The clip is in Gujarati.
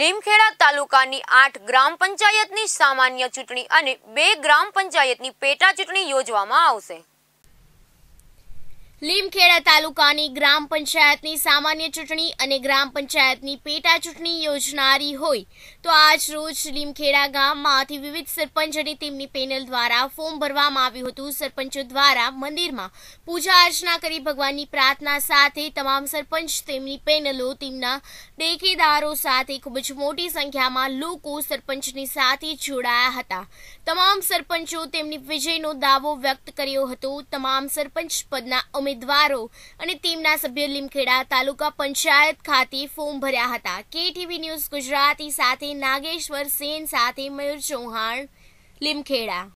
લીમખેડા તાલુકાની આઠ ગ્રામ પંચાયતની સામાન્ય ચૂંટણી અને બે ગ્રામ પંચાયતની પેટા ચૂંટણી યોજવામાં આવશે લીમખેડા તાલુકાની ગ્રામ પંચાયતની સામાન્ય ચૂંટણી અને ગ્રામ પંચાયતની પેટા ચૂંટણી યોજનારી હોય તો આજ રોજ લીમખેડા ગામમાંથી વિવિધ સરપંચ અને તેમની પેનલ દ્વારા ફોર્મ ભરવામાં આવ્યું હતું સરપંચો દ્વારા મંદિરમાં પૂજા અર્ચના કરી ભગવાનની પ્રાર્થના સાથે તમામ સરપંચ તેમની પેનલો તેમના ડેકેદારો સાથે ખૂબ જ મોટી સંખ્યામાં લોકો સરપંચની સાથે જોડાયા હતા તમામ સરપંચો તેમની વિજયનો દાવો વ્યક્ત કર્યો હતો તમામ સરપંચ પદના ઉમેદવાર ઉમેદવારો અને ટીમના સભ્ય લીમખેડા તાલુકા પંચાયત ખાતે ફોર્મ ભર્યા હતા કેટીવી ન્યૂઝ ગુજરાતી સાથે નાગેશ્વર સેન સાથે મયુર ચૌહાણ લીમખેડા